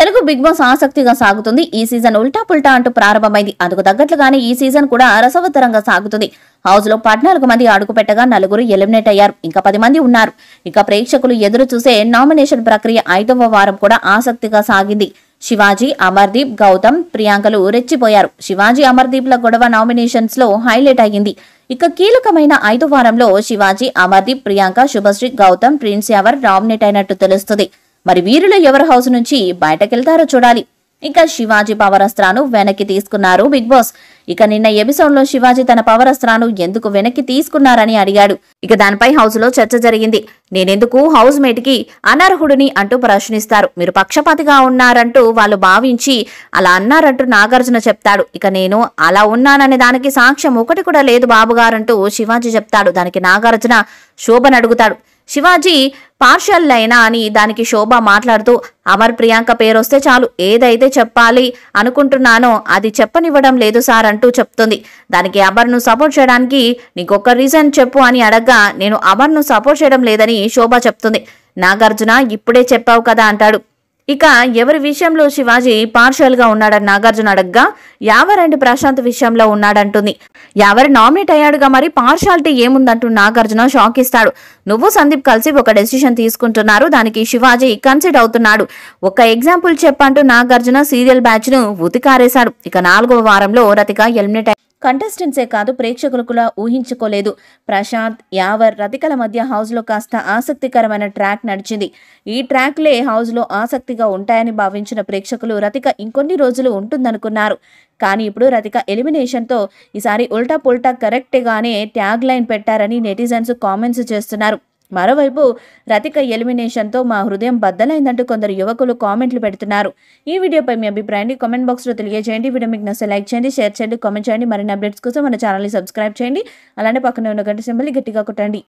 Telugu big boss ఆసక్తిగా సాగుతుంది ఈ సీజన్ ఉల్టా పుల్టా అంటూ ప్రారంభమైంది అందుకు తగ్గట్లుగానే ఈ సీజన్ కూడా రసవత్తరంగా సాగుతుంది హౌస్ లో పద్నాలుగు మంది అడుగు పెట్టగా నలుగురు ఎలిమినేట్ అయ్యారు ఇంకా పది మంది ఉన్నారు ఇక ప్రేక్షకులు ఎదురు చూసే నామినేషన్ ప్రక్రియ ఐదవ వారం కూడా ఆసక్తిగా సాగింది శివాజీ అమర్దీప్ గౌతమ్ ప్రియాంకలు రెచ్చిపోయారు శివాజీ అమర్దీప్ ల గొడవ నామినేషన్స్ లో హైలైట్ అయ్యింది ఇక కీలకమైన ఐదు వారంలో శివాజీ అమర్దీప్ ప్రియాంక శుభశ్రీ గౌతమ్ ప్రిన్స్ ఎవర్ నామినేట్ అయినట్టు తెలుస్తుంది మరి వీరిలో ఎవరి హౌస్ నుంచి బయటకెళ్తారో చూడాలి ఇక శివాజీ పవర్ అస్త్రాను వెనక్కి తీసుకున్నారు బిగ్ బాస్ ఇక నిన్న ఎపిసోడ్ లో శివాజీ తన పవర్ అస్త్రాను ఎందుకు వెనక్కి తీసుకున్నారని అడిగాడు ఇక దానిపై హౌస్ లో చర్చ జరిగింది నేనెందుకు హౌస్ మేట్ కి అనర్హుడిని అంటూ ప్రశ్నిస్తారు మీరు పక్షపాతిగా ఉన్నారంటూ వాళ్ళు భావించి అలా అన్నారంటూ నాగార్జున చెప్తాడు ఇక నేను అలా ఉన్నాననే దానికి సాక్ష్యం ఒకటి కూడా లేదు బాబుగారంటూ శివాజీ చెప్తాడు దానికి నాగార్జున శోభన్ అడుగుతాడు శివాజీ పార్షల్ అయినా అని దానికి శోభ మాట్లాడుతూ అమర్ ప్రియాంక పేరు వస్తే చాలు ఏదైతే చెప్పాలి అనుకుంటున్నానో అది చెప్పనివ్వడం లేదు సార్ అంటూ చెప్తుంది దానికి అమర్ను సపోర్ట్ చేయడానికి నీకొక రీజన్ చెప్పు అని అడగ్గా నేను అమర్ను సపోర్ట్ చేయడం లేదని శోభ చెప్తుంది నాగార్జున ఇప్పుడే చెప్పావు కదా అంటాడు ఇక ఎవరి విషయంలో శివాజీ గా ఉన్నాడని నాగార్జున అడగ్గా యావర్ అండ్ ప్రశాంత్ విషయంలో ఉన్నాడంటుంది యావర్ నామినేట్ అయ్యాడుగా మరి పార్షాలిటీ ఏముందంటూ నాగార్జున షాక్ ఇస్తాడు నువ్వు సందీప్ కలిసి ఒక డెసిషన్ తీసుకుంటున్నారు దానికి శివాజీ కన్సిడ్ అవుతున్నాడు ఒక ఎగ్జాంపుల్ చెప్పంటూ నాగార్జున సీరియల్ బ్యాచ్ ను ఉతికారేశాడు ఇక నాలుగవ వారంలో రతిక ఎలిమినేట్ కంటెస్టెంట్సే కాదు ప్రేక్షకులు కూడా ఊహించుకోలేదు ప్రశాంత్ యావర్ రతికల మధ్య హౌస్లో కాస్త ఆసక్తికరమైన ట్రాక్ నడిచింది ఈ ట్రాక్లే హౌస్లో ఆసక్తిగా ఉంటాయని భావించిన ప్రేక్షకులు రతిక ఇంకొన్ని రోజులు ఉంటుందనుకున్నారు కానీ ఇప్పుడు రతిక ఎలిమినేషన్తో ఈసారి ఉల్టా పుల్టా కరెక్ట్గానే ట్యాగ్ లైన్ పెట్టారని నెటిజన్స్ కామెంట్స్ చేస్తున్నారు మరోవైపు రతిక ఎలిమినేషన్తో మా హృదయం బద్దలైందంటూ కొందరు యువకులు కామెంట్లు పెడుతున్నారు ఈ వీడియోపై మీ అభిప్రాయాన్ని కామెంట్ బాక్స్లో తెలియజేయండి వీడియో మీకు నచ్చే లైక్ చేయండి షేర్ చేయండి కామెంట్ చేయండి మరిన్ని అప్డేట్స్ కోసం మన ఛానల్ని సబ్స్క్రైబ్ చేయండి అలానే పక్కన ఉన్న గంట సింబల్ని గట్టిగా కొట్టండి